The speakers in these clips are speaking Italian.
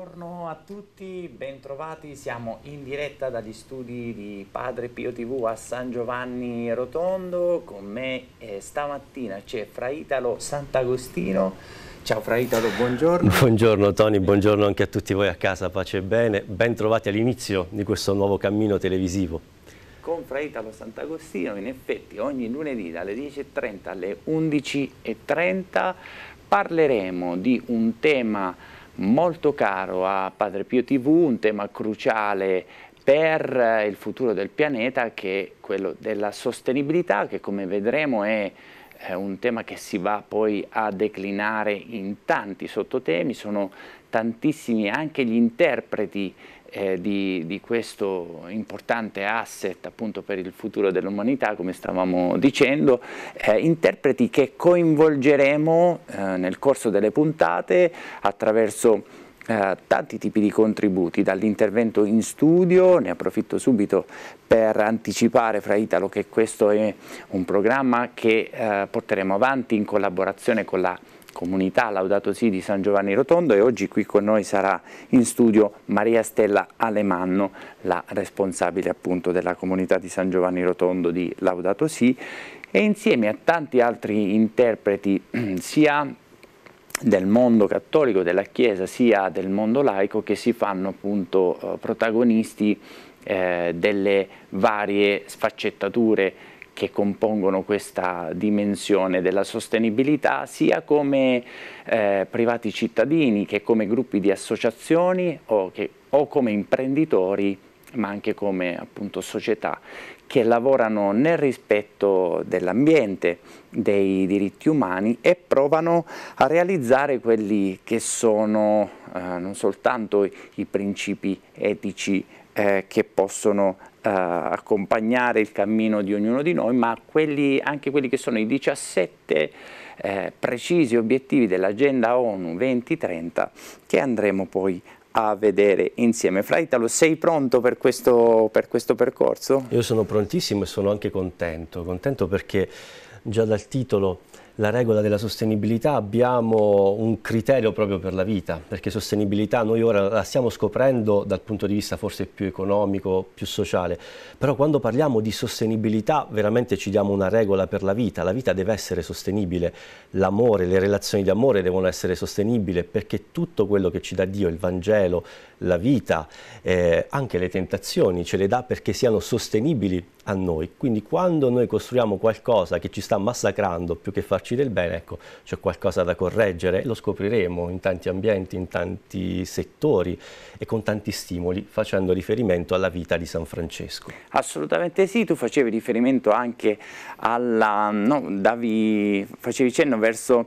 Buongiorno a tutti, bentrovati, siamo in diretta dagli studi di Padre Pio TV a San Giovanni Rotondo, con me eh, stamattina c'è Fra Italo Sant'Agostino. Ciao Fra Italo, buongiorno. Buongiorno Tony, buongiorno anche a tutti voi a casa, pace e bene, bentrovati all'inizio di questo nuovo cammino televisivo con Fra Italo Sant'Agostino in effetti ogni lunedì dalle 10.30 alle 11.30 parleremo di un tema molto caro a Padre Pio TV, un tema cruciale per eh, il futuro del pianeta che è quello della sostenibilità che come vedremo è eh, un tema che si va poi a declinare in tanti sottotemi, sono tantissimi anche gli interpreti eh, di, di, questo importante asset appunto per il futuro dell'umanità, come stavamo dicendo, eh, interpreti che coinvolgeremo eh, nel corso delle puntate attraverso eh, tanti tipi di contributi, dall'intervento in studio, ne approfitto subito per anticipare fra Italo che questo è un programma che eh, porteremo avanti in collaborazione con la comunità Laudato Si di San Giovanni Rotondo e oggi qui con noi sarà in studio Maria Stella Alemanno, la responsabile appunto della comunità di San Giovanni Rotondo di Laudato Si e insieme a tanti altri interpreti sia del mondo cattolico, della Chiesa, sia del mondo laico che si fanno appunto eh, protagonisti eh, delle varie sfaccettature che compongono questa dimensione della sostenibilità sia come eh, privati cittadini che come gruppi di associazioni o, che, o come imprenditori ma anche come appunto, società che lavorano nel rispetto dell'ambiente, dei diritti umani e provano a realizzare quelli che sono eh, non soltanto i principi etici eh, che possono eh, accompagnare il cammino di ognuno di noi, ma quelli, anche quelli che sono i 17 eh, precisi obiettivi dell'agenda ONU 2030 che andremo poi a vedere insieme. Fra Italo, sei pronto per questo, per questo percorso? Io sono prontissimo e sono anche contento, contento perché già dal titolo la regola della sostenibilità abbiamo un criterio proprio per la vita, perché sostenibilità noi ora la stiamo scoprendo dal punto di vista forse più economico, più sociale, però quando parliamo di sostenibilità veramente ci diamo una regola per la vita, la vita deve essere sostenibile, l'amore, le relazioni di amore devono essere sostenibili perché tutto quello che ci dà Dio, il Vangelo, la vita, eh, anche le tentazioni ce le dà perché siano sostenibili a noi. Quindi quando noi costruiamo qualcosa che ci sta massacrando più che farci del bene, ecco, c'è qualcosa da correggere, lo scopriremo in tanti ambienti, in tanti settori e con tanti stimoli, facendo riferimento alla vita di San Francesco. Assolutamente sì, tu facevi riferimento anche alla, no, davi, facevi cenno verso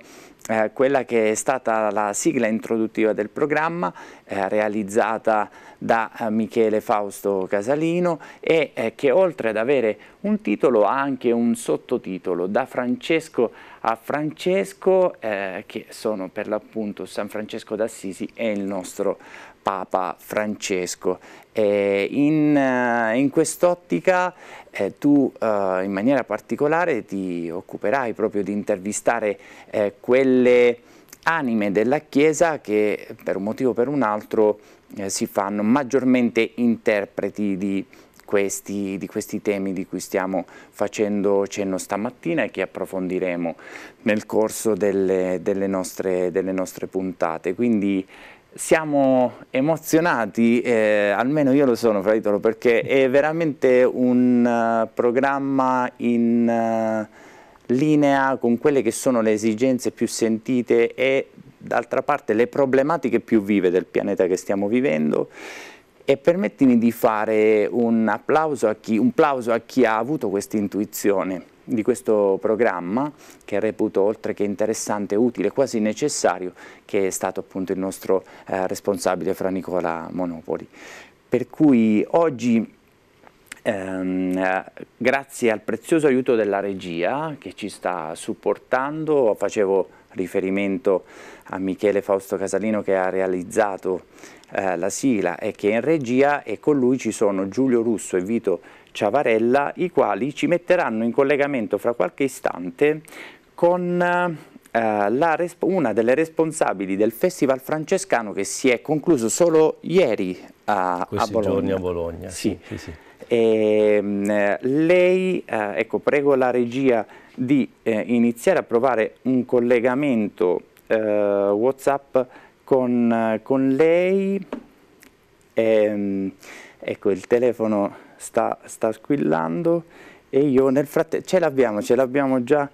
eh, quella che è stata la sigla introduttiva del programma eh, realizzata da eh, Michele Fausto Casalino e eh, che oltre ad avere un titolo ha anche un sottotitolo da Francesco a Francesco eh, che sono per l'appunto San Francesco d'Assisi e il nostro Papa Francesco. E in, eh, in quest'ottica eh, tu eh, in maniera particolare ti occuperai proprio di intervistare eh, quelle anime della Chiesa che per un motivo o per un altro eh, si fanno maggiormente interpreti di questi, di questi temi di cui stiamo facendo cenno stamattina e che approfondiremo nel corso delle, delle, nostre, delle nostre puntate. Quindi siamo emozionati, eh, almeno io lo sono fra Fratitolo, perché è veramente un uh, programma in uh, linea con quelle che sono le esigenze più sentite e d'altra parte le problematiche più vive del pianeta che stiamo vivendo e permettimi di fare un applauso a chi, un a chi ha avuto questa intuizione di questo programma che reputo oltre che interessante, utile, quasi necessario, che è stato appunto il nostro eh, responsabile Fra Nicola Monopoli. Per cui oggi... Eh, grazie al prezioso aiuto della regia che ci sta supportando, facevo riferimento a Michele Fausto Casalino che ha realizzato eh, la sigla e che è in regia e con lui ci sono Giulio Russo e Vito Ciavarella, i quali ci metteranno in collegamento fra qualche istante con eh, una delle responsabili del Festival Francescano che si è concluso solo ieri a, a Bologna. a Bologna. Sì. Sì, sì, e, ehm, lei, eh, ecco, prego la regia di eh, iniziare a provare un collegamento eh, Whatsapp con, con lei. E, ehm, ecco, il telefono sta, sta squillando e io nel frattempo ce l'abbiamo, ce l'abbiamo già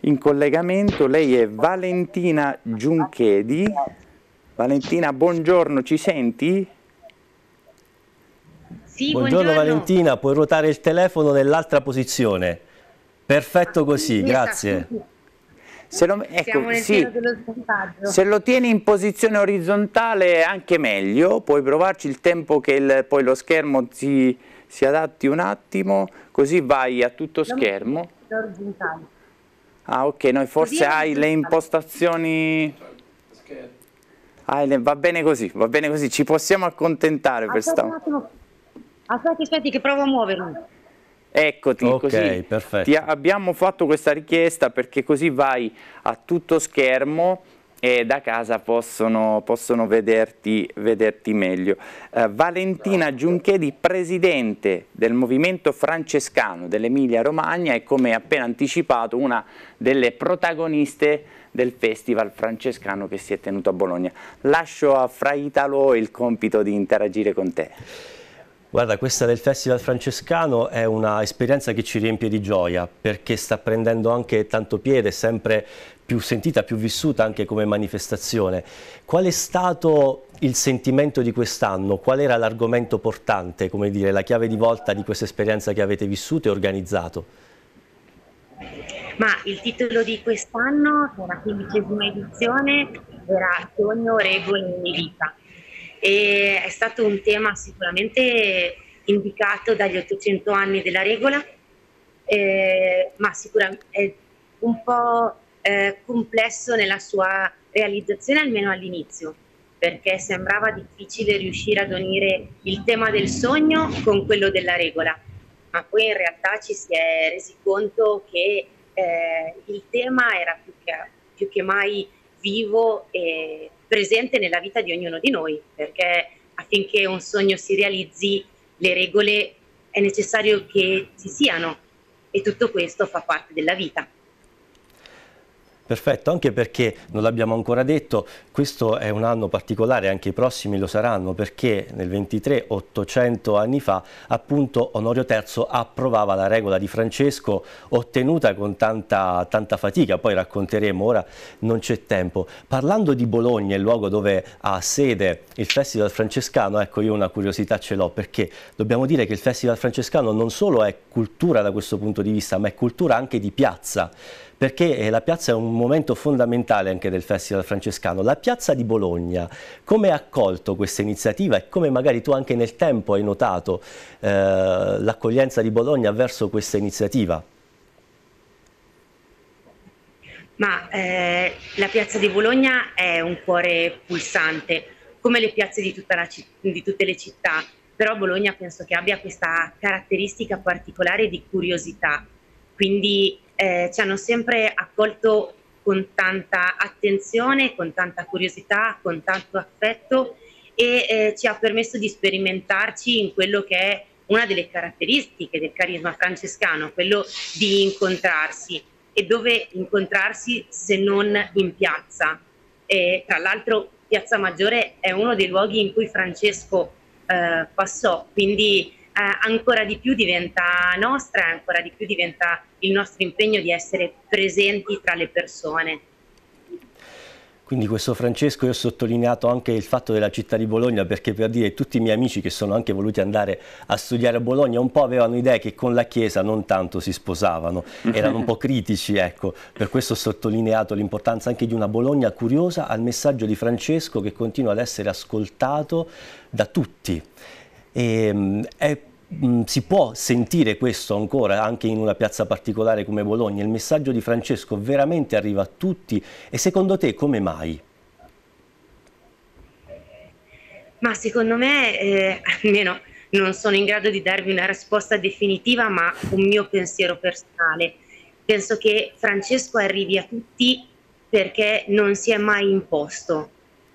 in collegamento, lei è Valentina Giunchedi. Valentina, buongiorno, ci senti? Sì, buongiorno, buongiorno Valentina, puoi ruotare il telefono nell'altra posizione. Perfetto ah, così, grazie. Se lo, ecco, sì, se lo, tieni in posizione orizzontale è anche meglio, puoi provarci il tempo che il, poi lo schermo ti, si adatti un attimo, così vai a tutto schermo. Ah ok, noi forse hai le impostazioni... Ah, va bene così, va bene così, ci possiamo accontentare per sta... Aspetti, aspetti che provo a muovermi. Eccoti, okay, così perfetto. ti abbiamo fatto questa richiesta perché così vai a tutto schermo e da casa possono, possono vederti, vederti, meglio. Eh, Valentina Giunchedi, presidente del movimento francescano dell'Emilia Romagna e come appena anticipato una delle protagoniste del festival francescano che si è tenuto a Bologna. Lascio a Fra Italo il compito di interagire con te. Guarda, questa del Festival Francescano è un'esperienza che ci riempie di gioia perché sta prendendo anche tanto piede, sempre più sentita, più vissuta anche come manifestazione. Qual è stato il sentimento di quest'anno? Qual era l'argomento portante, come dire, la chiave di volta di questa esperienza che avete vissuto e organizzato? Ma il titolo di quest'anno, che è la quindicesima edizione, era Che Regole orego in vita. E è stato un tema sicuramente indicato dagli 800 anni della regola, eh, ma sicuramente un po' eh, complesso nella sua realizzazione, almeno all'inizio, perché sembrava difficile riuscire ad unire il tema del sogno con quello della regola, ma poi in realtà ci si è resi conto che eh, il tema era più che, più che mai vivo e presente nella vita di ognuno di noi, perché affinché un sogno si realizzi le regole è necessario che ci siano e tutto questo fa parte della vita. Perfetto, anche perché, non l'abbiamo ancora detto, questo è un anno particolare, anche i prossimi lo saranno, perché nel 23, 800 anni fa, appunto Onorio III approvava la regola di Francesco ottenuta con tanta, tanta fatica, poi racconteremo, ora non c'è tempo. Parlando di Bologna, il luogo dove ha sede il Festival Francescano, ecco io una curiosità ce l'ho, perché dobbiamo dire che il Festival Francescano non solo è cultura da questo punto di vista, ma è cultura anche di piazza perché eh, la piazza è un momento fondamentale anche del Festival Francescano. La piazza di Bologna, come ha accolto questa iniziativa e come magari tu anche nel tempo hai notato eh, l'accoglienza di Bologna verso questa iniziativa? Ma eh, la piazza di Bologna è un cuore pulsante, come le piazze di, la, di tutte le città, però Bologna penso che abbia questa caratteristica particolare di curiosità. Quindi eh, ci hanno sempre accolto con tanta attenzione, con tanta curiosità, con tanto affetto e eh, ci ha permesso di sperimentarci in quello che è una delle caratteristiche del carisma francescano, quello di incontrarsi e dove incontrarsi se non in piazza. E, tra l'altro Piazza Maggiore è uno dei luoghi in cui Francesco eh, passò, quindi eh, ancora di più diventa nostra, ancora di più diventa il nostro impegno di essere presenti tra le persone. Quindi questo Francesco io ho sottolineato anche il fatto della città di Bologna perché per dire tutti i miei amici che sono anche voluti andare a studiare a Bologna un po' avevano idee che con la Chiesa non tanto si sposavano, erano un po' critici ecco, per questo ho sottolineato l'importanza anche di una Bologna curiosa al messaggio di Francesco che continua ad essere ascoltato da tutti. E, ehm, è Mm, si può sentire questo ancora anche in una piazza particolare come Bologna. Il messaggio di Francesco veramente arriva a tutti e secondo te come mai? Ma secondo me, eh, almeno non sono in grado di darvi una risposta definitiva, ma un mio pensiero personale. Penso che Francesco arrivi a tutti perché non si è mai imposto,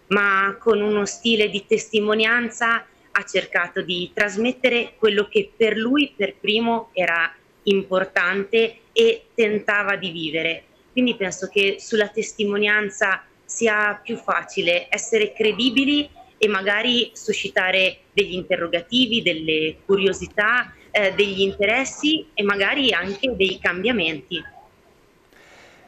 ma con uno stile di testimonianza ha cercato di trasmettere quello che per lui per primo era importante e tentava di vivere. Quindi penso che sulla testimonianza sia più facile essere credibili e magari suscitare degli interrogativi, delle curiosità, eh, degli interessi e magari anche dei cambiamenti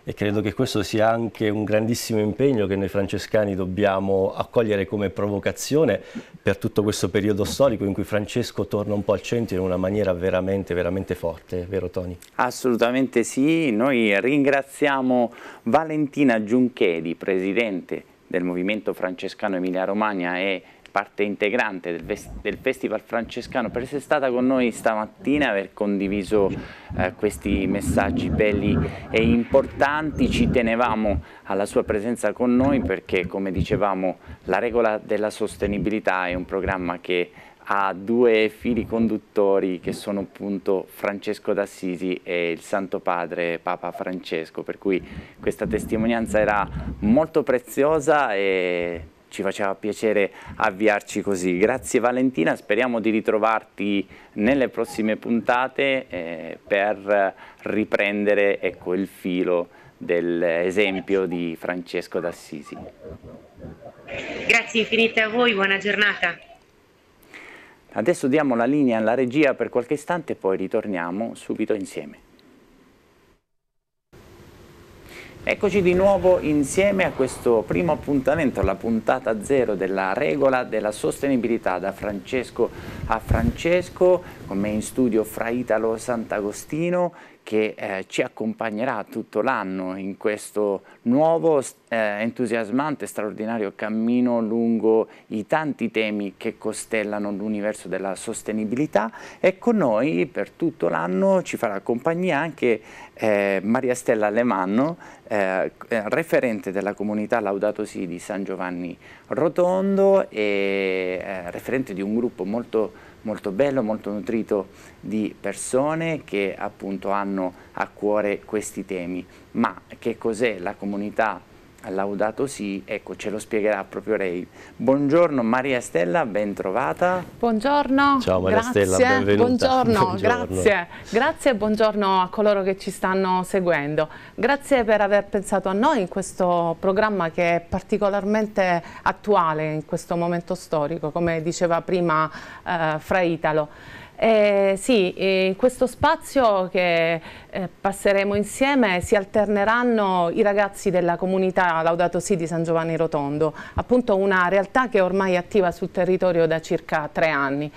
e credo che questo sia anche un grandissimo impegno che noi francescani dobbiamo accogliere come provocazione per tutto questo periodo storico in cui Francesco torna un po' al centro in una maniera veramente, veramente forte, vero Toni? Assolutamente sì, noi ringraziamo Valentina Giunchedi, presidente del Movimento Francescano Emilia Romagna e parte integrante del, del, Festival Francescano, per essere stata con noi stamattina, aver condiviso eh, questi messaggi belli e importanti. Ci tenevamo alla sua presenza con noi perché, come dicevamo, la regola della sostenibilità è un programma che ha due fili conduttori che sono appunto Francesco d'Assisi e il Santo Padre Papa Francesco, per cui questa testimonianza era molto preziosa e ci faceva piacere avviarci così. Grazie Valentina, speriamo di ritrovarti nelle prossime puntate eh, per riprendere ecco, il filo dell'esempio di Francesco d'Assisi. Grazie infinite a voi, buona giornata. Adesso diamo la linea alla regia per qualche istante e poi ritorniamo subito insieme. Eccoci di nuovo insieme a questo primo appuntamento, la puntata zero della regola della sostenibilità da Francesco a Francesco, con me in studio Fra Italo Sant'Agostino che eh, ci accompagnerà tutto l'anno in questo nuovo, eh, entusiasmante, straordinario cammino lungo i tanti temi che costellano l'universo della sostenibilità e con noi per tutto l'anno ci farà compagnia anche eh, Maria Stella Lemanno, eh, eh, referente della comunità Laudato Si di San Giovanni Rotondo e eh, referente di un gruppo molto molto bello, molto nutrito di persone che appunto hanno a cuore questi temi. Ma che cos'è la comunità? Laudato sì, ecco ce lo spiegherà proprio lei. Buongiorno Maria Stella, ben trovata. Buongiorno. Ciao Maria grazie. Stella, benvenuta. Buongiorno, buongiorno. grazie. Grazie e buongiorno a coloro che ci stanno seguendo. Grazie per aver pensato a noi in questo programma che è particolarmente attuale in questo momento storico, come diceva prima eh, Fra Italo. Eh, sì, in questo spazio che eh, passeremo insieme si alterneranno i ragazzi della comunità Laudato Si di San Giovanni Rotondo, appunto una realtà che è ormai attiva sul territorio da circa tre anni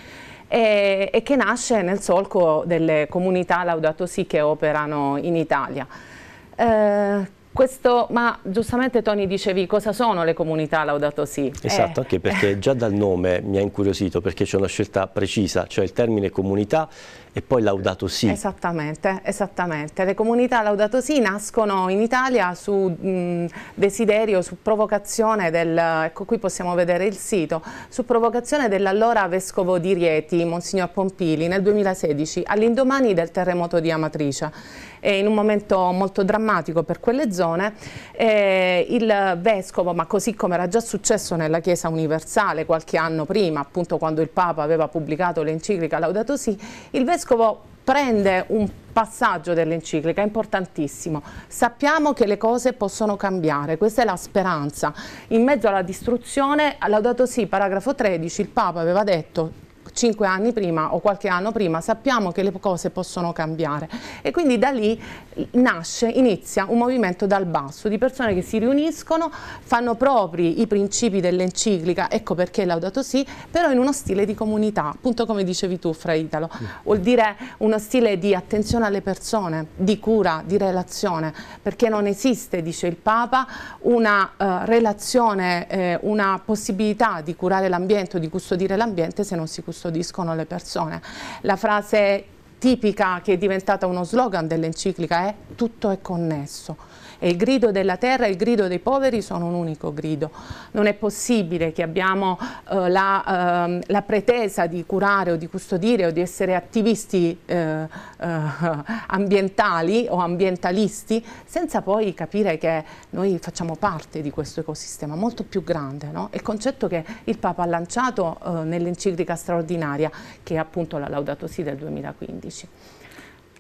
e, e che nasce nel solco delle comunità Laudato Si che operano in Italia. Eh, questo, ma giustamente Tony dicevi cosa sono le comunità Laudato Si? Esatto, eh. anche perché già dal nome mi ha incuriosito perché c'è una scelta precisa, cioè il termine comunità e poi Laudato Si. Esattamente, esattamente. Le comunità Laudato Si nascono in Italia su mh, desiderio, su provocazione del, ecco qui possiamo vedere il sito, su provocazione dell'allora Vescovo di Rieti, Monsignor Pompili, nel 2016, all'indomani del terremoto di Amatrice. E in un momento molto drammatico per quelle zone, eh, il Vescovo, ma così come era già successo nella Chiesa Universale qualche anno prima, appunto quando il Papa aveva pubblicato l'enciclica Laudato Si, il Vescovo vescovo prende un passaggio dell'enciclica importantissimo. Sappiamo che le cose possono cambiare, questa è la speranza. In mezzo alla distruzione, Laudato Si, paragrafo 13, il Papa aveva detto 5 anni prima o qualche anno prima, sappiamo che le cose possono cambiare e quindi da lì nasce, inizia un movimento dal basso di persone che si riuniscono, fanno propri i principi dell'enciclica, ecco perché Laudato Si, però in uno stile di comunità, appunto come dicevi tu Fra Italo, vuol dire uno stile di attenzione alle persone, di cura, di relazione, perché non esiste, dice il Papa, una eh, relazione, eh, una possibilità di curare l'ambiente o di custodire l'ambiente se non si custodisce custodiscono le persone. La frase tipica che è diventata uno slogan dell'enciclica è tutto è connesso e il grido della terra e il grido dei poveri sono un unico grido. Non è possibile che abbiamo eh, la, eh, la, pretesa di curare o di custodire o di essere attivisti eh, eh, ambientali o ambientalisti senza poi capire che noi facciamo parte di questo ecosistema molto più grande. No? Il concetto che il Papa ha lanciato eh, nell'enciclica straordinaria che è appunto la Laudato Si del 2015.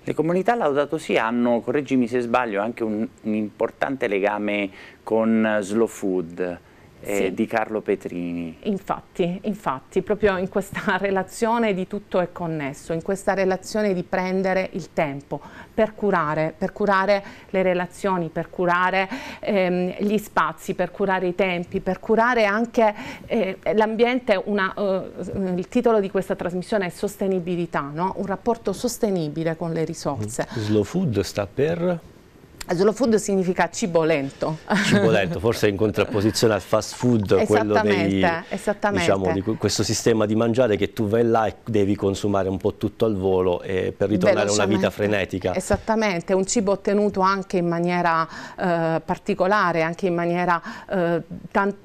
Le comunità Laudato Si hanno, correggimi se sbaglio, anche un, un importante legame con eh, Slow Food eh, sì. di Carlo Petrini. Infatti, infatti, proprio in questa relazione di tutto è connesso, in questa relazione di prendere il tempo per curare, per curare le relazioni, per curare ehm, gli spazi, per curare i tempi, per curare anche eh, l'ambiente. Eh, il titolo di questa trasmissione è sostenibilità, no? un rapporto sostenibile con le risorse. Mm. Slow Food sta per... Slow food significa cibo lento. Cibo lento, forse in contrapposizione al fast food, quello dei, diciamo, di questo sistema di mangiare che tu vai là e devi consumare un po' tutto al volo eh, per ritornare a una vita frenetica. Esattamente, un cibo ottenuto anche in maniera eh, particolare, anche in maniera eh,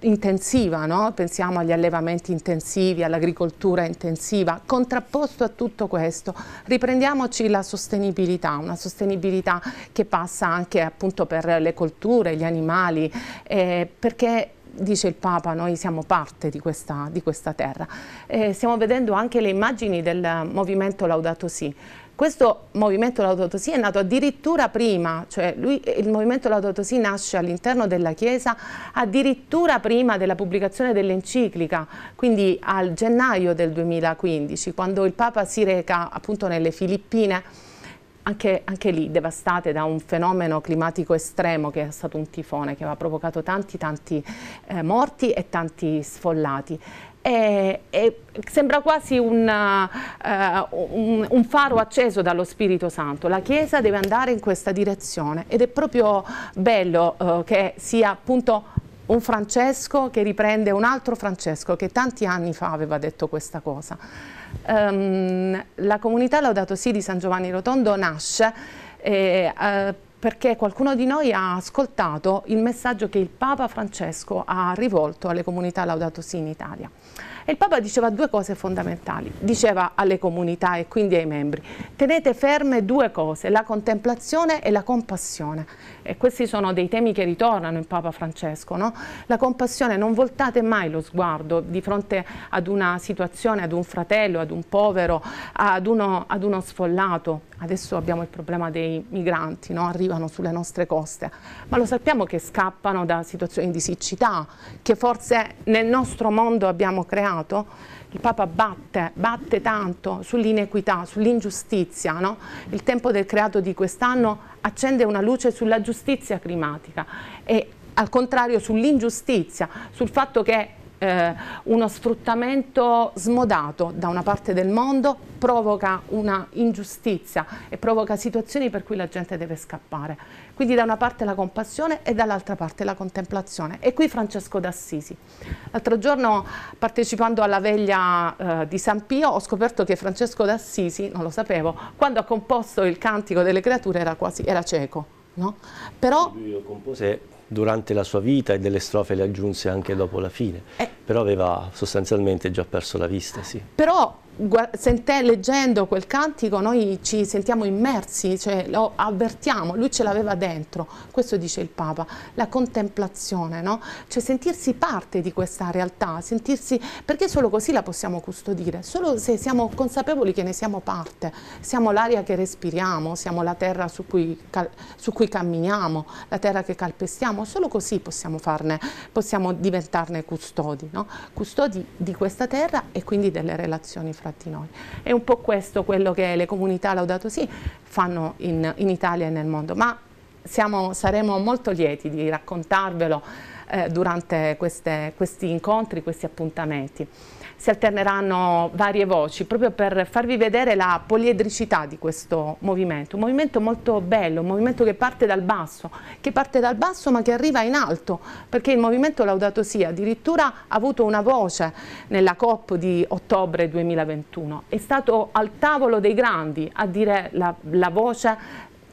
intensiva, no? pensiamo agli allevamenti intensivi, all'agricoltura intensiva, contrapposto a tutto questo riprendiamoci la sostenibilità, una sostenibilità che passa anche anche appunto per le colture, gli animali, eh, perché dice il Papa, noi siamo parte di questa, di questa terra. Eh, stiamo vedendo anche le immagini del movimento Laudato Si. Questo movimento Laudato Si è nato addirittura prima, cioè lui, il movimento Laudato Si nasce all'interno della Chiesa addirittura prima della pubblicazione dell'enciclica, quindi al gennaio del 2015, quando il Papa si reca appunto nelle Filippine anche, anche, lì devastate da un fenomeno climatico estremo che è stato un tifone che aveva provocato tanti tanti eh, morti e tanti sfollati. E, e sembra quasi una, uh, eh, un, un, faro acceso dallo Spirito Santo. La Chiesa deve andare in questa direzione ed è proprio bello uh, che sia appunto un Francesco che riprende un altro Francesco che tanti anni fa aveva detto questa cosa. Um, la comunità Laudato Si di San Giovanni Rotondo nasce eh, eh, perché qualcuno di noi ha ascoltato il messaggio che il Papa Francesco ha rivolto alle comunità Laudato Si in Italia. E il Papa diceva due cose fondamentali, diceva alle comunità e quindi ai membri, tenete ferme due cose, la contemplazione e la compassione e questi sono dei temi che ritornano in Papa Francesco, no? la compassione, non voltate mai lo sguardo di fronte ad una situazione, ad un fratello, ad un povero, ad uno, ad uno sfollato. Adesso abbiamo il problema dei migranti, no? arrivano sulle nostre coste, ma lo sappiamo che scappano da situazioni di siccità che forse nel nostro mondo abbiamo creato il Papa batte, batte tanto sull'inequità, sull'ingiustizia, no? il tempo del creato di quest'anno accende una luce sulla giustizia climatica e al contrario sull'ingiustizia, sul fatto che eh, uno sfruttamento smodato da una parte del mondo provoca una ingiustizia e provoca situazioni per cui la gente deve scappare. Quindi da una parte la compassione e dall'altra parte la contemplazione. E qui Francesco d'Assisi. L'altro giorno partecipando alla veglia eh, di San Pio ho scoperto che Francesco d'Assisi, non lo sapevo, quando ha composto il cantico delle creature era quasi era cieco. No? Però, compose durante la sua vita e delle strofe le aggiunse anche dopo la fine, eh. però aveva sostanzialmente già perso la vista. Sì. Però leggendo quel cantico noi ci sentiamo immersi, cioè lo avvertiamo, lui ce l'aveva dentro, questo dice il Papa, la contemplazione, no? cioè sentirsi parte di questa realtà, sentirsi, perché solo così la possiamo custodire, solo se siamo consapevoli che ne siamo parte, siamo l'aria che respiriamo, siamo la terra su cui, su cui camminiamo, la terra che calpestiamo, solo così possiamo, farne, possiamo diventarne custodi, no? custodi di questa terra e quindi delle relazioni familiari fra di noi. È un po' questo quello che le comunità Laudato Si fanno in, in Italia e nel mondo, ma siamo, saremo molto lieti di raccontarvelo eh, durante queste, questi incontri, questi appuntamenti si alterneranno varie voci proprio per farvi vedere la poliedricità di questo movimento, un movimento molto bello, un movimento che parte dal basso, che parte dal basso ma che arriva in alto, perché il movimento Laudato Sia addirittura ha avuto una voce nella COP di ottobre 2021, è stato al tavolo dei grandi a dire la, la voce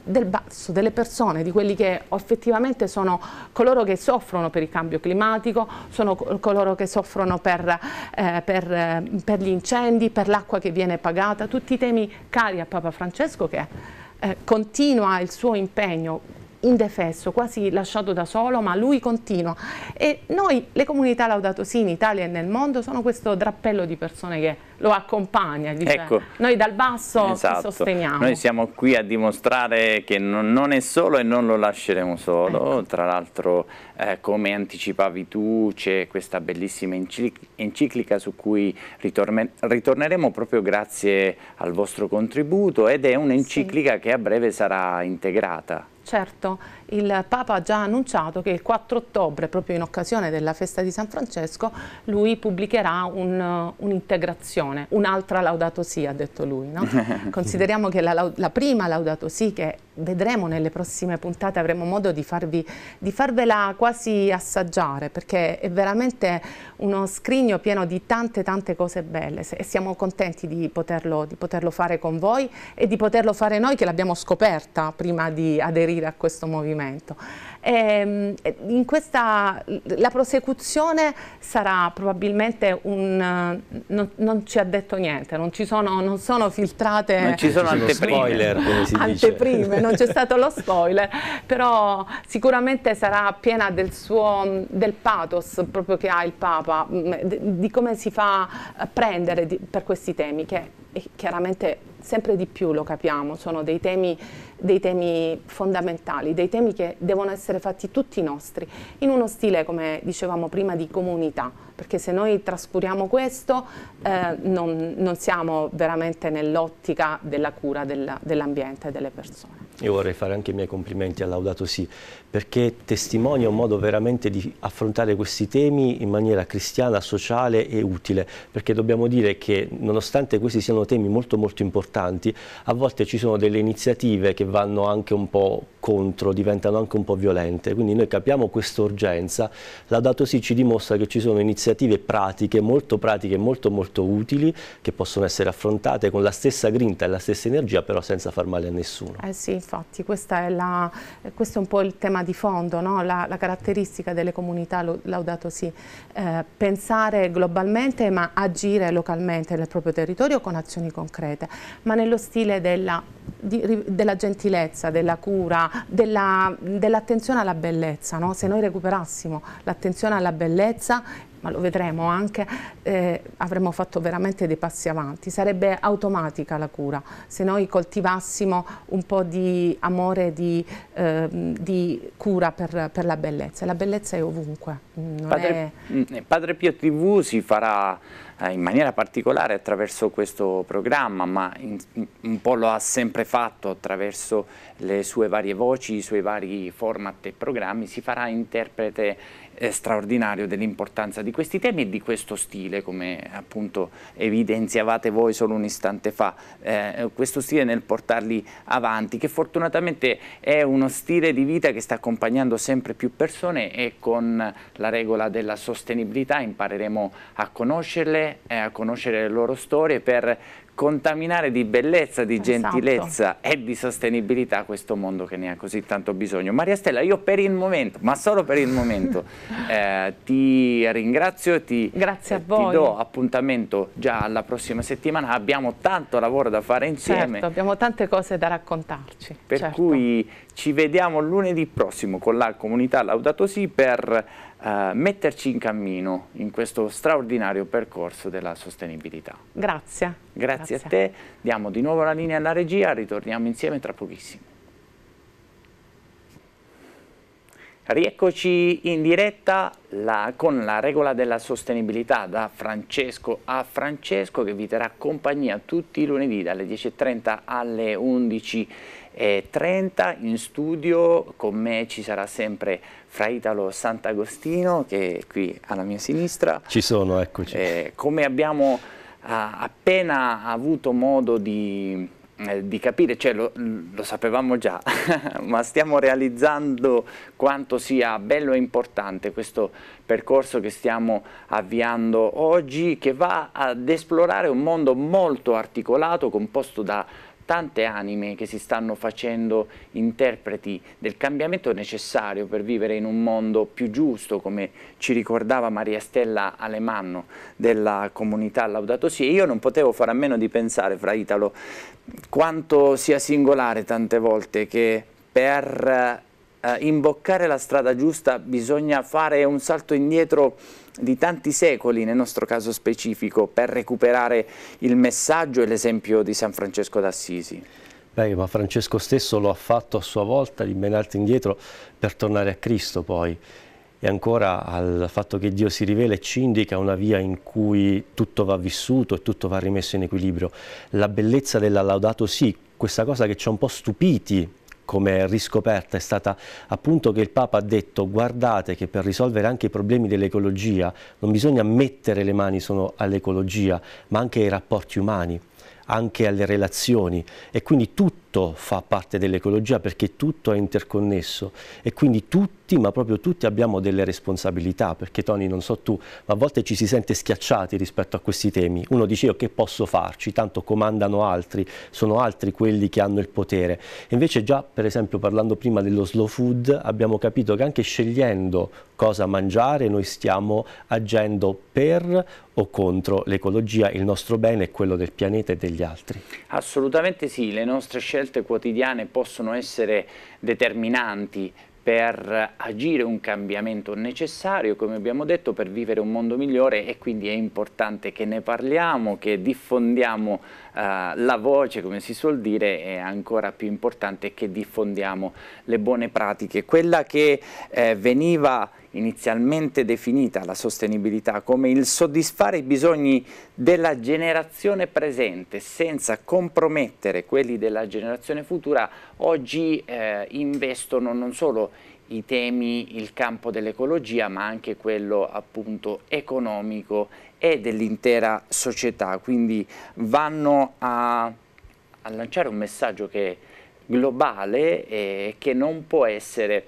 del basso, delle persone, di quelli che effettivamente sono coloro che soffrono per il cambio climatico, sono coloro che soffrono per, eh, per, eh, per gli incendi, per l'acqua che viene pagata, tutti i temi cari a Papa Francesco che eh, continua il suo impegno indefesso, quasi lasciato da solo, ma lui continua. E noi, le comunità Laudato Si in Italia e nel mondo, sono questo drappello di persone che lo accompagna, dice. Ecco. noi dal basso esatto. sosteniamo. Noi siamo qui a dimostrare che non, non, è solo e non lo lasceremo solo, ecco. tra l'altro eh, come anticipavi tu c'è questa bellissima enciclica su cui ritorne ritorneremo proprio grazie al vostro contributo ed è un'enciclica sì. che a breve sarà integrata. Certo, il Papa ha già annunciato che il 4 ottobre, proprio in occasione della festa di San Francesco, lui pubblicherà uh, un'integrazione, un un'altra Laudato Si, ha detto lui. No? Consideriamo che la, la, prima Laudato Si, che vedremo nelle prossime puntate, avremo modo di, farvi, di farvela quasi assaggiare, perché è veramente uno scrigno pieno di tante tante cose belle e siamo contenti di poterlo, di poterlo fare con voi e di poterlo fare noi che l'abbiamo scoperta prima di aderire a questo movimento strumento. E, ehm, questa, la prosecuzione sarà probabilmente un... Non, non, ci ha detto niente, non, sono, non sono, filtrate... Non ci sono anteprime. Spoiler, come si anteprime, dice. non c'è stato lo spoiler, però sicuramente sarà piena del suo del pathos proprio che ha il Papa, mm, di, come si fa a eh, prendere per questi temi, che chiaramente sempre di più lo capiamo, sono dei temi, dei temi, fondamentali, dei temi che devono essere fatti tutti nostri, in uno stile, come dicevamo prima, di comunità, perché se noi trascuriamo questo eh, non, non, siamo veramente nell'ottica della cura del, dell'ambiente e delle persone io vorrei fare anche i miei complimenti a Laudato Si, perché testimonia un modo veramente di affrontare questi temi in maniera cristiana, sociale e utile, perché dobbiamo dire che nonostante questi siano temi molto molto importanti, a volte ci sono delle iniziative che vanno anche un po' contro, diventano anche un po' violente. Quindi noi capiamo questa urgenza, la Dato Sì ci dimostra che ci sono iniziative pratiche, molto pratiche e molto molto utili, che possono essere affrontate con la stessa grinta e la stessa energia, però senza far male a nessuno. Eh sì, infatti, è la, questo è un po' il tema di fondo, no? la, la, caratteristica delle comunità, Laudato Sì, eh, pensare globalmente ma agire localmente nel proprio territorio con azioni concrete, ma nello stile della di, della gentilezza, della cura, dell'attenzione dell alla bellezza, no? se noi recuperassimo l'attenzione alla bellezza ma lo vedremo anche, eh, avremmo fatto veramente dei passi avanti. Sarebbe automatica la cura se noi coltivassimo un po' di amore, di, eh, di cura per, per, la bellezza. La bellezza è ovunque. Padre, è... Mm, eh, Padre Pio TV si farà eh, in maniera particolare attraverso questo programma, ma in, un po' lo ha sempre fatto attraverso le sue varie voci, i suoi vari format e programmi, si farà interprete eh, straordinario dell'importanza di questi temi e di questo stile, come appunto evidenziavate voi solo un istante fa, eh, questo stile nel portarli avanti, che fortunatamente è uno stile di vita che sta accompagnando sempre più persone e con la regola della sostenibilità impareremo a conoscerle, eh, a conoscere le loro storie per contaminare di bellezza, di esatto. gentilezza e di sostenibilità questo mondo che ne ha così tanto bisogno. Maria Stella, io per il momento, ma solo per il momento, eh, ti ringrazio, ti, Grazie a eh, voi. ti do appuntamento già alla prossima settimana, abbiamo tanto lavoro da fare insieme. Certo, abbiamo tante cose da raccontarci. Per certo. cui ci vediamo lunedì prossimo con la comunità Laudato Si per eh, metterci in cammino in questo straordinario percorso della sostenibilità. Grazie. Grazie. Grazie a te, diamo di nuovo la linea alla regia, ritorniamo insieme tra pochissimo. Rieccoci in diretta la, con la regola della sostenibilità da Francesco a Francesco che vi terrà compagnia tutti i lunedì dalle 10.30 alle 11.30 in studio. Con me ci sarà sempre Fra Italo Sant'Agostino che è qui alla mia sinistra. Ci sono, eccoci. Eh, come abbiamo ah, appena avuto modo di eh, di capire, cioè lo, mm, lo sapevamo già, ma stiamo realizzando quanto sia bello e importante questo percorso che stiamo avviando oggi, che va ad esplorare un mondo molto articolato, composto da tante anime che si stanno facendo interpreti del cambiamento necessario per vivere in un mondo più giusto, come ci ricordava Maria Stella Alemanno della comunità Laudato Si. Io non potevo fare a meno di pensare, fra Italo, quanto sia singolare tante volte che per eh, imboccare la strada giusta bisogna fare un salto indietro di tanti secoli nel nostro caso specifico per recuperare il messaggio e l'esempio di San Francesco d'Assisi. Beh, ma Francesco stesso lo ha fatto a sua volta di ben menarti indietro per tornare a Cristo poi e ancora al fatto che Dio si rivela e ci indica una via in cui tutto va vissuto e tutto va rimesso in equilibrio. La bellezza della Laudato Si, questa cosa che ci ha un po' stupiti come riscoperta è stata appunto che il Papa ha detto guardate che per risolvere anche i problemi dell'ecologia non bisogna mettere le mani solo all'ecologia ma anche ai rapporti umani, anche alle relazioni e quindi tutto tutto fa parte dell'ecologia perché tutto è interconnesso e quindi tutti, ma proprio tutti abbiamo delle responsabilità perché Tony non so tu, ma a volte ci si sente schiacciati rispetto a questi temi. Uno dice io che posso farci, tanto comandano altri, sono altri quelli che hanno il potere. Invece già per esempio parlando prima dello slow food abbiamo capito che anche scegliendo cosa mangiare noi stiamo agendo per o contro l'ecologia, il nostro bene e quello del pianeta e degli altri. Assolutamente sì, le nostre scelte scelte quotidiane possono essere determinanti per agire un cambiamento necessario, come abbiamo detto, per vivere un mondo migliore e quindi è importante che ne parliamo, che diffondiamo eh, la voce, come si suol dire, è ancora più importante che diffondiamo le buone pratiche. Quella che eh, veniva inizialmente definita la sostenibilità come il soddisfare i bisogni della generazione presente senza compromettere quelli della generazione futura, oggi eh, investono non solo i temi, il campo dell'ecologia ma anche quello appunto economico e dell'intera società, quindi vanno a, a lanciare un messaggio che è globale e che non può essere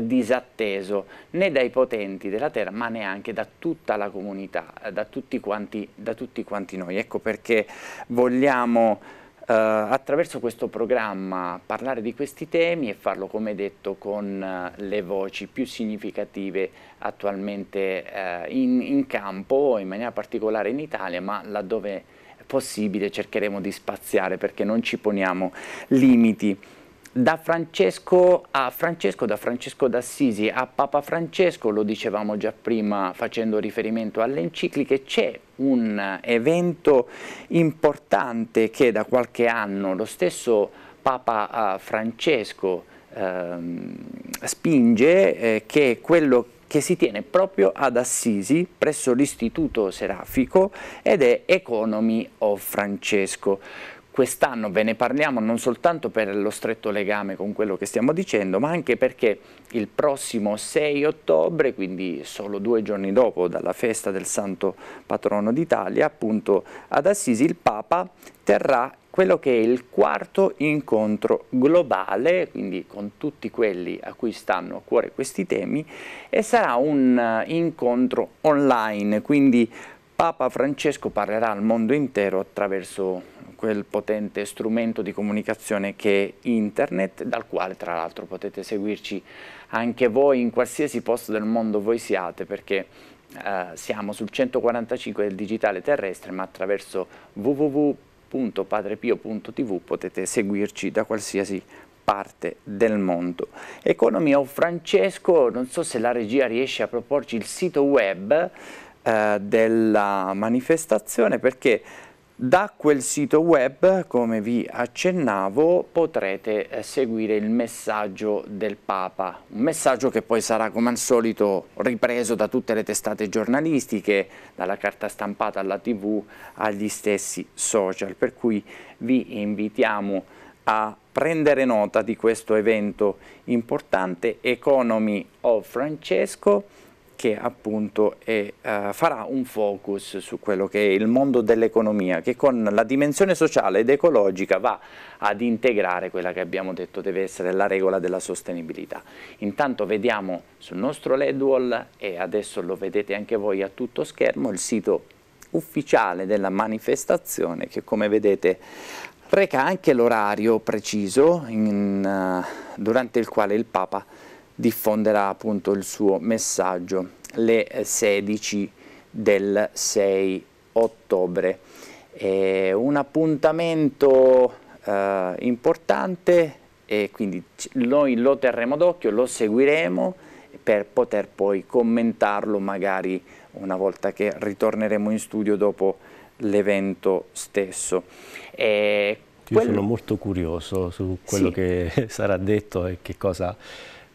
disatteso né dai potenti della terra ma neanche da tutta la comunità, eh, da tutti quanti, da tutti quanti noi. Ecco perché vogliamo eh, attraverso questo programma parlare di questi temi e farlo come detto con eh, le voci più significative attualmente eh, in, in campo, in maniera particolare in Italia, ma laddove possibile cercheremo di spaziare perché non ci poniamo limiti da Francesco a Francesco, da Francesco d'Assisi a Papa Francesco, lo dicevamo già prima facendo riferimento alle encicliche, c'è un evento importante che da qualche anno lo stesso Papa eh, Francesco eh, spinge, eh, che è quello che si tiene proprio ad Assisi presso l'Istituto Serafico ed è Economy of Francesco quest'anno ve ne parliamo non soltanto per lo stretto legame con quello che stiamo dicendo, ma anche perché il prossimo 6 ottobre, quindi solo due giorni dopo dalla festa del Santo Patrono d'Italia, appunto ad Assisi, il Papa terrà quello che è il quarto incontro globale, quindi con tutti quelli a cui stanno a cuore questi temi, e sarà un eh, incontro online, quindi Papa Francesco parlerà al mondo intero attraverso quel potente strumento di comunicazione che è internet, dal quale tra l'altro potete seguirci anche voi in qualsiasi posto del mondo voi siate, perché eh, siamo sul 145 del digitale terrestre, ma attraverso www.padrepio.tv potete seguirci da qualsiasi parte del mondo. Economia o Francesco, non so se la regia riesce a proporci il sito web, eh, della manifestazione perché da quel sito web, come vi accennavo, potrete eh, seguire il messaggio del Papa, un messaggio che poi sarà come al solito ripreso da tutte le testate giornalistiche, dalla carta stampata alla tv agli stessi social, per cui vi invitiamo a prendere nota di questo evento importante Economy of Francesco che appunto è, uh, farà un focus su quello che è il mondo dell'economia, che con la dimensione sociale ed ecologica va ad integrare quella che abbiamo detto deve essere la regola della sostenibilità. Intanto vediamo sul nostro LED wall e adesso lo vedete anche voi a tutto schermo il sito ufficiale della manifestazione che come vedete reca anche l'orario preciso in, uh, durante il quale il Papa diffonderà appunto il suo messaggio le 16 del 6 ottobre. È un appuntamento eh, importante e quindi noi lo terremo d'occhio, lo seguiremo per poter poi commentarlo magari una volta che ritorneremo in studio dopo l'evento stesso. E Io quello... sono molto curioso su quello sì. che sarà detto e che cosa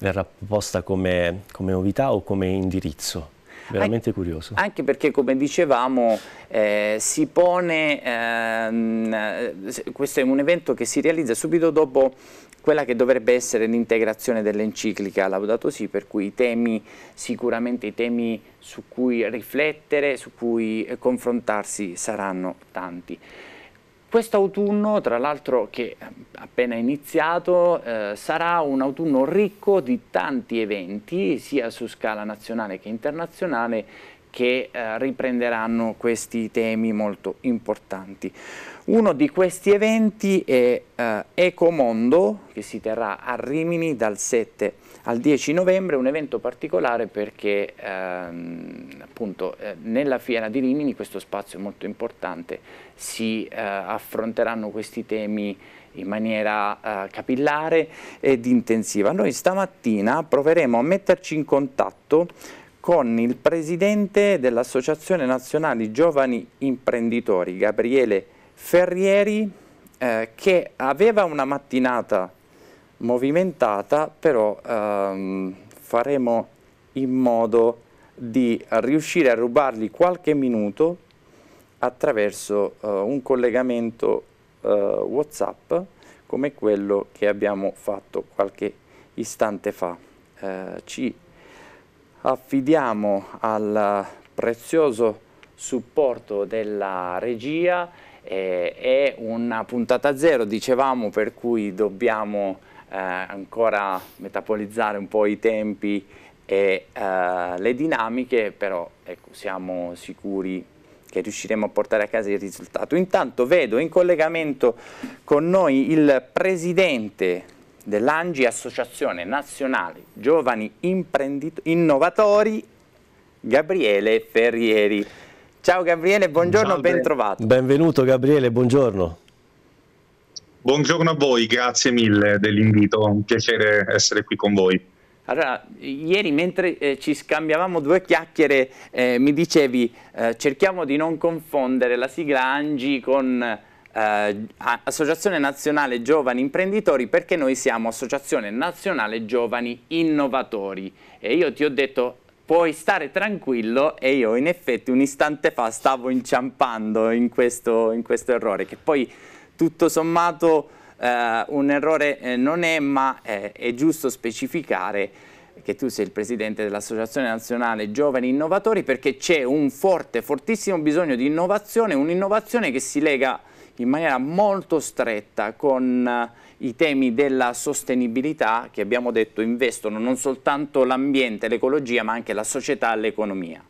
verrà proposta come, come novità o come indirizzo veramente curioso. Anche perché, come dicevamo, eh, si pone, ehm, eh, questo è un evento che si realizza subito dopo quella che dovrebbe essere l'integrazione dell'enciclica Laudato sì, per cui i temi, sicuramente i temi su cui riflettere, su cui eh, confrontarsi saranno tanti. Quest'autunno, tra l'altro che appena iniziato, eh, sarà un autunno ricco di tanti eventi, sia su scala nazionale che internazionale, che eh, riprenderanno questi temi molto importanti. Uno di questi eventi è eh, Ecomondo, che si terrà a Rimini dal 7 al 10 novembre, un evento particolare perché ehm, appunto eh, nella fiera di Rimini, questo spazio è molto importante, si eh, affronteranno questi temi in maniera uh, capillare ed intensiva. Noi stamattina proveremo a metterci in contatto con il presidente dell'Associazione Nazionale Giovani Imprenditori, Gabriele Ferrieri, eh, che aveva una mattinata movimentata, però ehm, faremo in modo di riuscire a rubargli qualche minuto attraverso eh, un collegamento eh, Whatsapp come quello che abbiamo fatto qualche istante fa. Eh, ci affidiamo al prezioso supporto della regia eh, è una puntata zero, dicevamo, per cui dobbiamo eh, ancora metabolizzare un po' i tempi e eh, le dinamiche, però ecco, siamo sicuri che riusciremo a portare a casa il risultato. Intanto vedo in collegamento con noi il presidente dell'ANGI, Associazione Nazionale Giovani Innovatori, Gabriele Ferrieri. Ciao Gabriele, buongiorno, Salve. ben trovato. Benvenuto Gabriele, buongiorno. Buongiorno a voi, grazie mille dell'invito, un piacere essere qui con voi. Allora, ieri mentre eh, ci scambiavamo due chiacchiere eh, mi dicevi eh, cerchiamo di non confondere la sigla ANGI con eh, Associazione Nazionale Giovani Imprenditori perché noi siamo Associazione Nazionale Giovani Innovatori e io ti ho detto puoi stare tranquillo e io in effetti un istante fa stavo inciampando in questo, in questo errore che poi tutto sommato eh, un errore eh, non è ma eh, è giusto specificare che tu sei il presidente dell'Associazione Nazionale Giovani Innovatori perché c'è un forte, fortissimo bisogno di innovazione, un'innovazione che si lega in maniera molto stretta con eh, i temi della sostenibilità che abbiamo detto investono non soltanto l'ambiente, l'ecologia ma anche la società e l'economia.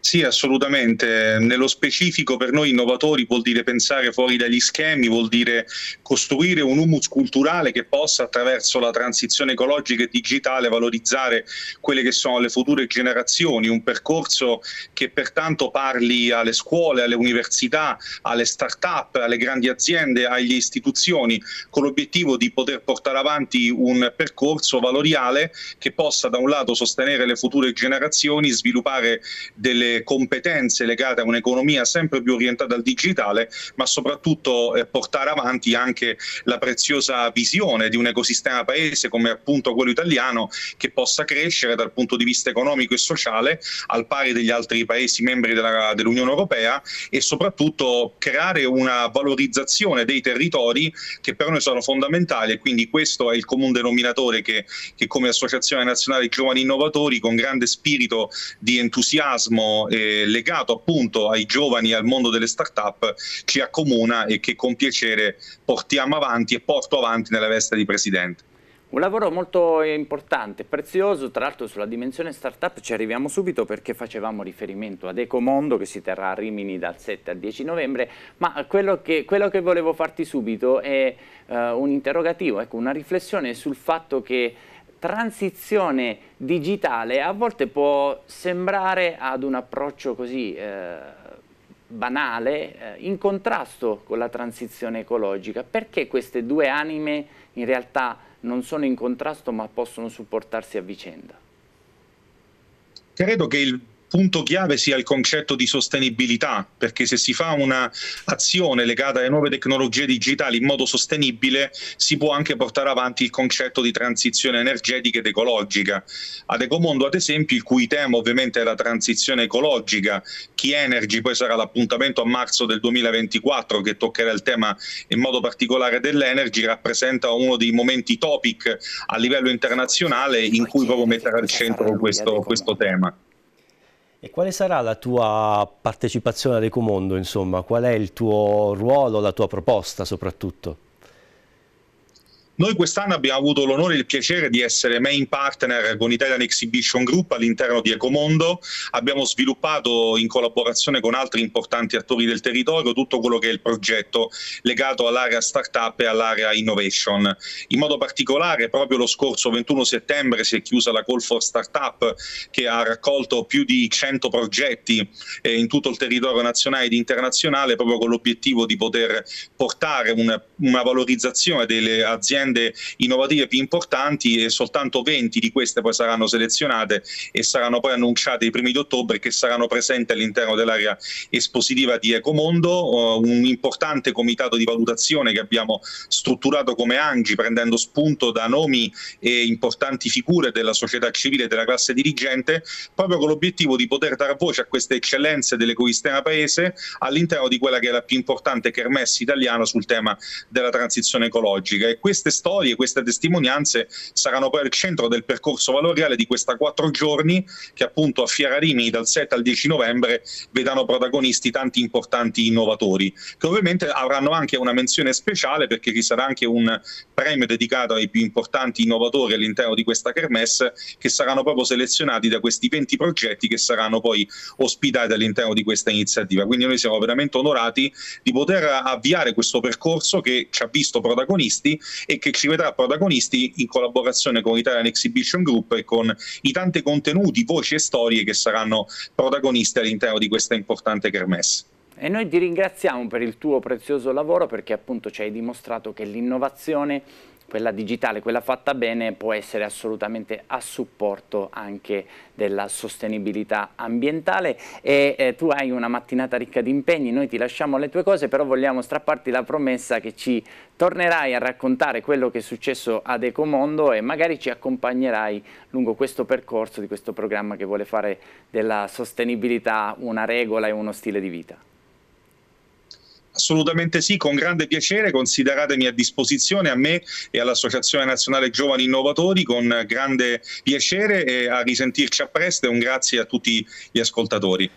Sì, assolutamente. Nello specifico per noi innovatori vuol dire pensare fuori dagli schemi, vuol dire costruire un humus culturale che possa attraverso la transizione ecologica e digitale valorizzare quelle che sono le future generazioni, un percorso che pertanto parli alle scuole, alle università, alle start-up, alle grandi aziende, agli istituzioni, con l'obiettivo di poter portare avanti un percorso valoriale che possa da un lato sostenere le future generazioni, sviluppare delle competenze legate a un'economia sempre più orientata al digitale, ma soprattutto eh, portare avanti anche la preziosa visione di un ecosistema paese come appunto quello italiano che possa crescere dal punto di vista economico e sociale al pari degli altri paesi membri dell'Unione Europea e soprattutto creare una valorizzazione dei territori che per noi sono fondamentali e quindi questo è il comune denominatore che, che come Associazione Nazionale Giovani Innovatori con grande spirito di entusiasmo eh, legato appunto ai giovani e al mondo delle start-up ci accomuna e che con piacere portiamo avanti e porto avanti nella veste di Presidente. Un lavoro molto importante, prezioso, tra l'altro sulla dimensione startup ci arriviamo subito perché facevamo riferimento ad Ecomondo che si terrà a Rimini dal 7 al 10 novembre, ma quello che, quello che volevo farti subito è uh, un interrogativo, ecco, una riflessione sul fatto che transizione digitale a volte può sembrare ad un approccio così eh, banale, eh, in contrasto con la transizione ecologica. Perché queste due anime in realtà non sono in contrasto ma possono supportarsi a vicenda? Credo che il punto chiave sia il concetto di sostenibilità, perché se si fa un'azione legata alle nuove tecnologie digitali in modo sostenibile si può anche portare avanti il concetto di transizione energetica ed ecologica. Ad Ecomondo, ad esempio, il cui tema ovviamente è la transizione ecologica, Key Energy poi sarà l'appuntamento a marzo del 2024 che toccherà il tema in modo particolare dell'energy, rappresenta uno dei momenti topic a livello internazionale in cui proprio metterà al centro questo, questo tema. E quale sarà la tua partecipazione ad Ecomondo, insomma? Qual è il tuo ruolo, la tua proposta soprattutto? Noi quest'anno abbiamo avuto l'onore e il piacere di essere main partner con Italian Exhibition Group all'interno di Ecomondo, abbiamo sviluppato in collaborazione con altri importanti attori del territorio tutto quello che è il progetto legato all'area startup e all'area innovation. In modo particolare proprio lo scorso 21 settembre si è chiusa la Call for Startup che ha raccolto più di 100 progetti eh, in tutto il territorio nazionale ed internazionale proprio con l'obiettivo di poter portare una, valorizzazione delle aziende aziende innovative più importanti e soltanto 20 di queste poi saranno selezionate e saranno poi annunciate i primi di ottobre che saranno presenti all'interno dell'area espositiva di Ecomondo, eh, un importante comitato di valutazione che abbiamo strutturato come Angi prendendo spunto da nomi e importanti figure della società civile e della classe dirigente proprio con l'obiettivo di poter dar voce a queste eccellenze dell'ecosistema paese all'interno di quella che è la più importante kermesse italiana sul tema della transizione ecologica e queste storie, queste testimonianze saranno poi al centro del percorso valoriale di questa quattro giorni che appunto a Fiera Rimini dal 7 al 10 novembre vedranno protagonisti tanti importanti innovatori che ovviamente avranno anche una menzione speciale perché ci sarà anche un premio dedicato ai più importanti innovatori all'interno di questa kermesse che saranno proprio selezionati da questi 20 progetti che saranno poi ospitati all'interno di questa iniziativa. Quindi noi siamo veramente onorati di poter avviare questo percorso che ci ha visto protagonisti e che che ci vedrà protagonisti in collaborazione con Italian Exhibition Group e con i tanti contenuti, voci e storie che saranno protagoniste all'interno di questa importante kermesse. E noi ti ringraziamo per il tuo prezioso lavoro perché appunto ci hai dimostrato che l'innovazione quella digitale, quella fatta bene può essere assolutamente a supporto anche della sostenibilità ambientale e eh, tu hai una mattinata ricca di impegni, noi ti lasciamo le tue cose però vogliamo strapparti la promessa che ci tornerai a raccontare quello che è successo ad Ecomondo e magari ci accompagnerai lungo questo percorso di questo programma che vuole fare della sostenibilità una regola e uno stile di vita. Assolutamente sì, con grande piacere, consideratemi a disposizione a me e all'Associazione Nazionale Giovani Innovatori con grande piacere e a risentirci a presto e un grazie a tutti gli ascoltatori.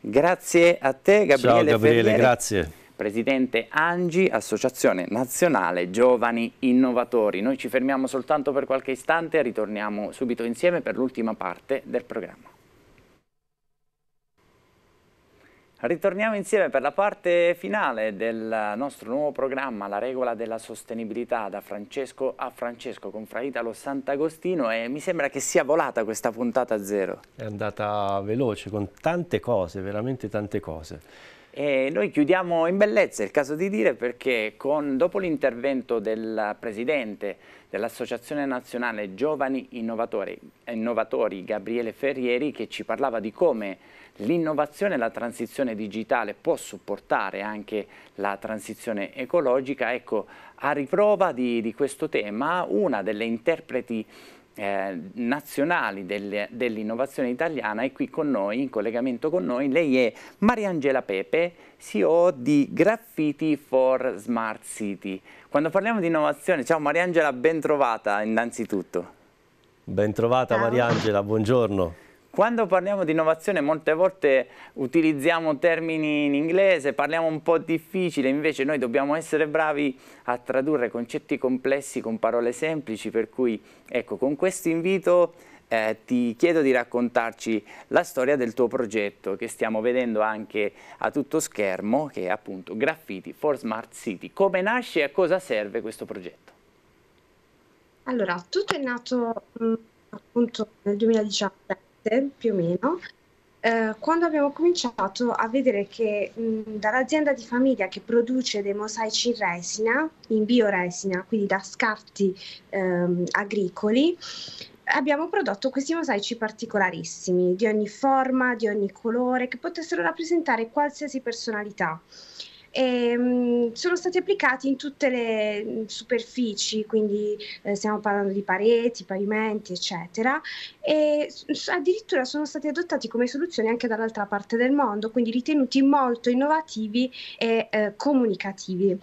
Grazie a te Gabriele. Ciao Gabriele, Ferriere, grazie. Presidente Angi, Associazione Nazionale Giovani Innovatori. Noi ci fermiamo soltanto per qualche istante e ritorniamo subito insieme per l'ultima parte del programma. Ritorniamo insieme per la parte finale del nostro nuovo programma La regola della sostenibilità da Francesco a Francesco con Fra Italo Sant'Agostino e mi sembra che sia volata questa puntata zero. È andata veloce con tante cose, veramente tante cose. E noi chiudiamo in bellezza, è il caso di dire, perché con, dopo l'intervento del Presidente dell'Associazione Nazionale Giovani Innovatori, Innovatori, Gabriele Ferrieri, che ci parlava di come l'innovazione e la transizione digitale può supportare anche la transizione ecologica. Ecco, a riprova di, di questo tema, una delle interpreti eh, nazionali dell'innovazione italiana è qui con noi, in collegamento con noi, lei è Mariangela Pepe, CEO di Graffiti for Smart City. Quando parliamo di innovazione, ciao Mariangela, ben trovata innanzitutto. Ben trovata Mariangela, buongiorno. Quando parliamo di innovazione molte volte utilizziamo termini in inglese, parliamo un po' difficile, invece noi dobbiamo essere bravi a tradurre concetti complessi con parole semplici, per cui ecco, con questo invito eh, ti chiedo di raccontarci la storia del tuo progetto che stiamo vedendo anche a tutto schermo, che è appunto Graffiti for Smart City. Come nasce e a cosa serve questo progetto? Allora, tutto è nato mh, mm, appunto nel 2017 2007 più o meno, eh, quando abbiamo cominciato a vedere che mh, dall'azienda di famiglia che produce dei mosaici in resina, in bioresina, quindi da scarti ehm, agricoli, abbiamo prodotto questi mosaici particolarissimi, di ogni forma, di ogni colore, che potessero rappresentare qualsiasi personalità e ehm, sono stati applicati in tutte le superfici, quindi eh, stiamo parlando di pareti, pavimenti, eccetera, e addirittura sono stati adottati come soluzioni anche dall'altra parte del mondo, quindi ritenuti molto innovativi e eh, comunicativi.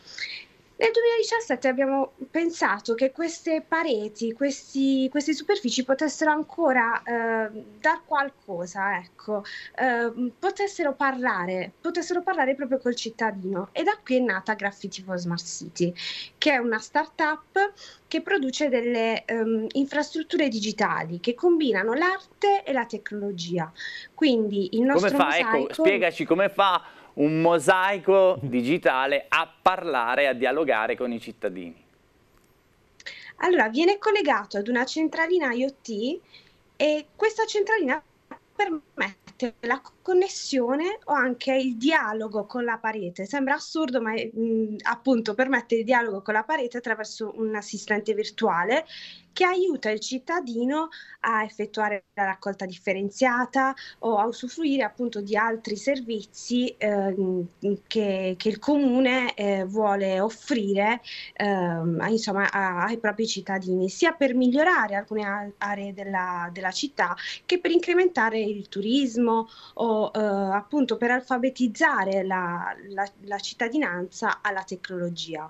Nel 2017 abbiamo pensato che queste pareti, questi, queste superfici potessero ancora eh, dar qualcosa, ecco, eh, potessero parlare, potessero parlare proprio col cittadino. E da qui è nata Graffiti for Smart City, che è una start-up che produce delle ehm, infrastrutture digitali che combinano l'arte e la tecnologia. Quindi il nostro come fa, ecco, mosaico... ecco, spiegaci come fa un mosaico digitale a parlare, a dialogare con i cittadini? Allora, viene collegato ad una centralina IoT e questa centralina permette la connessione o anche il dialogo con la parete. Sembra assurdo, ma mh, appunto permette il dialogo con la parete attraverso un assistente virtuale che aiuta il cittadino a effettuare la raccolta differenziata o a usufruire appunto di altri servizi eh, che, che, il comune eh, vuole offrire ehm, insomma, a, ai propri cittadini, sia per migliorare alcune aree della, della città che per incrementare il turismo o eh, appunto per alfabetizzare la, la, la cittadinanza alla tecnologia.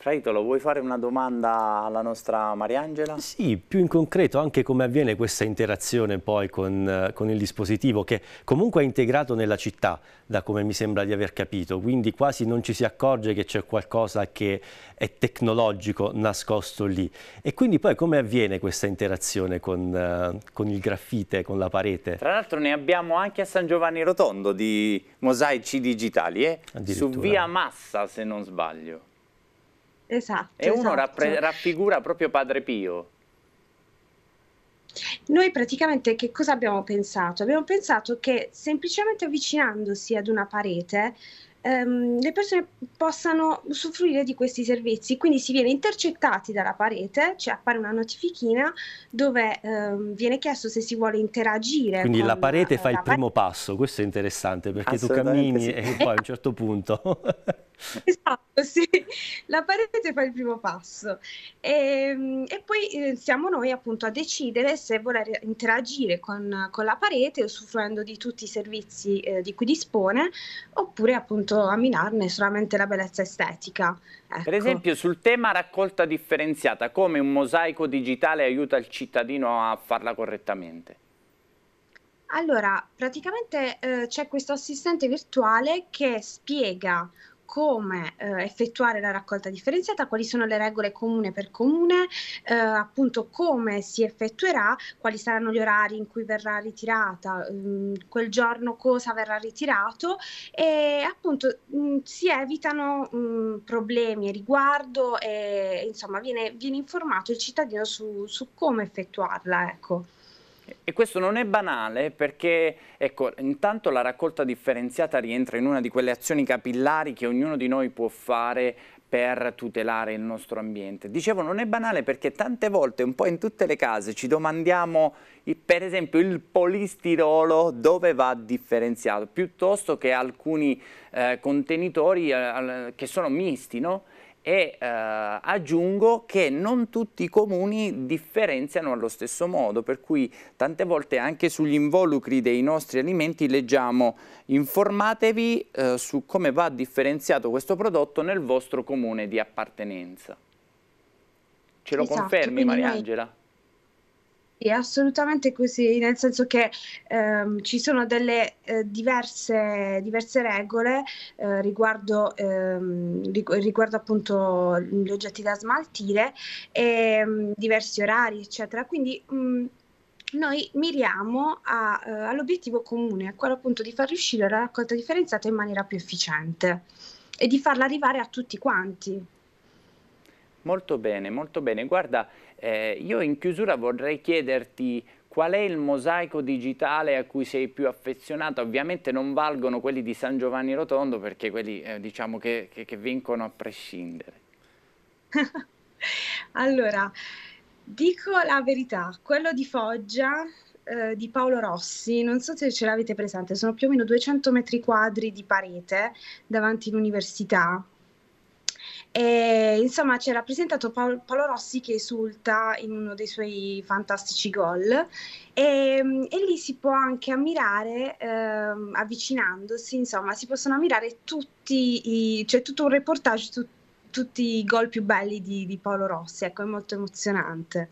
Fraitolo, vuoi fare una domanda alla nostra Mariangela? Sì, più in concreto anche come avviene questa interazione poi con, eh, con, il dispositivo che comunque è integrato nella città, da come mi sembra di aver capito, quindi quasi non ci si accorge che c'è qualcosa che è tecnologico nascosto lì. E quindi poi come avviene questa interazione con, eh, con il graffite, con la parete? Tra l'altro ne abbiamo anche a San Giovanni Rotondo di mosaici digitali, eh? su via Massa se non sbaglio. Esatto. E uno esatto. raffigura proprio Padre Pio. Noi praticamente che cosa abbiamo pensato? Abbiamo pensato che semplicemente avvicinandosi ad una parete ehm, le persone possano usufruire di questi servizi, quindi si viene intercettati dalla parete, ci cioè appare una notifichina dove ehm, viene chiesto se si vuole interagire. Quindi la parete eh, la, fa la il parete. primo passo, questo è interessante perché tu cammini sì. e poi a un certo punto... Esatto, sì, la parete fa il primo passo e, ehm, e poi eh, siamo noi appunto a decidere se voler interagire con, con la parete usufruendo di tutti i servizi eh, di cui dispone oppure appunto a minarne solamente la bellezza estetica. Ecco. Per esempio sul tema raccolta differenziata, come un mosaico digitale aiuta il cittadino a farla correttamente? Allora, praticamente eh, c'è questo assistente virtuale che spiega come eh, effettuare la raccolta differenziata, quali sono le regole comune per comune, eh, appunto come si effettuerà, quali saranno gli orari in cui verrà ritirata, mh, mm, quel giorno cosa verrà ritirato e appunto mh, mm, si evitano mh, mm, problemi a riguardo e insomma viene, viene informato il cittadino su, su come effettuarla. Ecco. E questo non è banale perché, ecco, intanto la raccolta differenziata rientra in una di quelle azioni capillari che ognuno di noi può fare per tutelare il nostro ambiente. Dicevo, non è banale perché tante volte, un po' in tutte le case, ci domandiamo, per esempio, il polistirolo dove va differenziato, piuttosto che alcuni eh, contenitori eh, che sono misti, no? e eh, aggiungo che non tutti i comuni differenziano allo stesso modo, per cui tante volte anche sugli involucri dei nostri alimenti leggiamo informatevi eh, su come va differenziato questo prodotto nel vostro comune di appartenenza. Ce lo esatto, confermi Mariangela? Noi è assolutamente così, nel senso che ehm, ci sono delle eh, diverse, diverse, regole eh, riguardo, ehm, riguardo, appunto gli oggetti da smaltire e mh, mm, diversi orari, eccetera. Quindi mh, mm, noi miriamo a, eh, all'obiettivo comune, a quello appunto di far riuscire la raccolta differenziata in maniera più efficiente e di farla arrivare a tutti quanti. Molto bene, molto bene. Guarda, eh, io in chiusura vorrei chiederti qual è il mosaico digitale a cui sei più affezionato. Ovviamente non valgono quelli di San Giovanni Rotondo perché quelli eh, diciamo che, che, che vincono a prescindere. allora, dico la verità, quello di Foggia eh, di Paolo Rossi, non so se ce l'avete presente, sono più o meno 200 metri quadri di parete davanti all'università e, insomma, c'è rappresentato Paolo, Rossi che esulta in uno dei suoi fantastici gol e, mm, e lì si può anche ammirare, ehm, avvicinandosi, insomma, si possono ammirare tutti, i, c'è cioè tutto un reportage su tu, tutti i gol più belli di, di Paolo Rossi, ecco, è molto emozionante.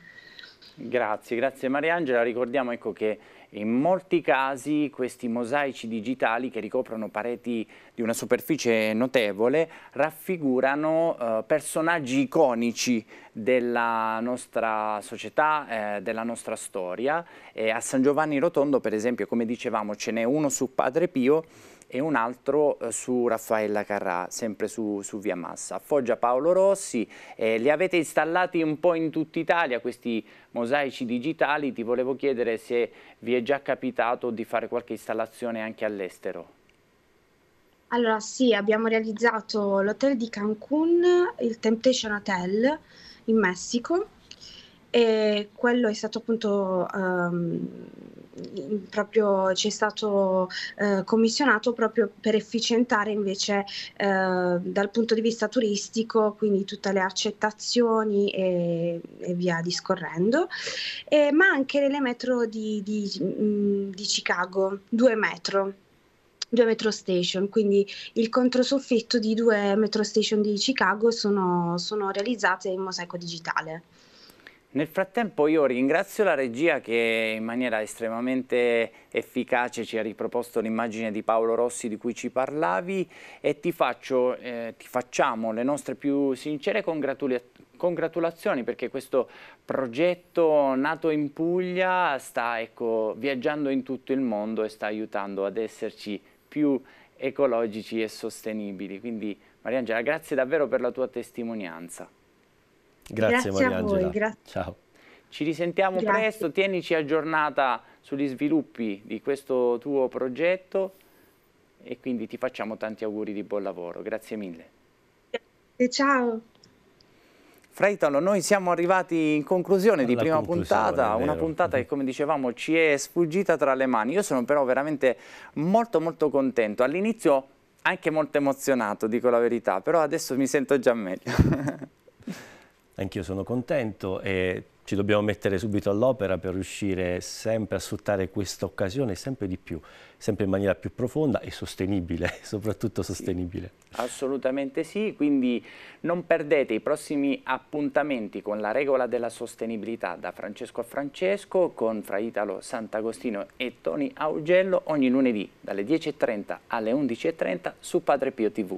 Grazie, grazie Mariangela, ricordiamo ecco che in molti casi questi mosaici digitali che ricoprono pareti di una superficie notevole raffigurano eh, personaggi iconici della nostra società, eh, della nostra storia. E a San Giovanni Rotondo, per esempio, come dicevamo, ce n'è uno su Padre Pio e un altro eh, su Raffaella Carrà, sempre su, su Via Massa. A Foggia Paolo Rossi, eh, li avete installati un po' in tutta Italia questi mosaici digitali, ti volevo chiedere se vi è già capitato di fare qualche installazione anche all'estero. Allora sì, abbiamo realizzato l'hotel di Cancun, il Temptation Hotel in Messico e quello è stato appunto um, proprio ci è stato uh, commissionato proprio per efficientare invece uh, dal punto di vista turistico quindi tutte le accettazioni e, e via discorrendo e, ma anche le metro di, di, di Chicago due metro due metro station, quindi il controsoffitto di due metro station di Chicago sono, sono realizzate in mosaico digitale. Nel frattempo io ringrazio la regia che in maniera estremamente efficace ci ha riproposto l'immagine di Paolo Rossi di cui ci parlavi e ti, faccio, eh, ti facciamo le nostre più sincere congratulazioni perché questo progetto nato in Puglia sta ecco, viaggiando in tutto il mondo e sta aiutando ad esserci più ecologici e sostenibili. Quindi Mariangela, grazie davvero per la tua testimonianza. Grazie, grazie Mariangela. a voi, grazie. Ciao. Ci risentiamo grazie. presto, tienici aggiornata sugli sviluppi di questo tuo progetto e quindi ti facciamo tanti auguri di buon lavoro. Grazie mille. E ciao. Italo, noi siamo arrivati in conclusione Alla di prima puntata, una puntata che come dicevamo ci è sfuggita tra le mani. Io sono però veramente molto molto contento. All'inizio anche molto emozionato, dico la verità, però adesso mi sento già meglio. Anch'io sono contento e ci dobbiamo mettere subito all'opera per riuscire sempre a sfruttare questa occasione sempre di più, sempre in maniera più profonda e sostenibile, soprattutto sostenibile. Sì, assolutamente sì, quindi non perdete i prossimi appuntamenti con la regola della sostenibilità da Francesco a Francesco con Fra Italo Sant'Agostino e Toni Augello ogni lunedì dalle 10.30 alle 11.30 su Padre Pio TV.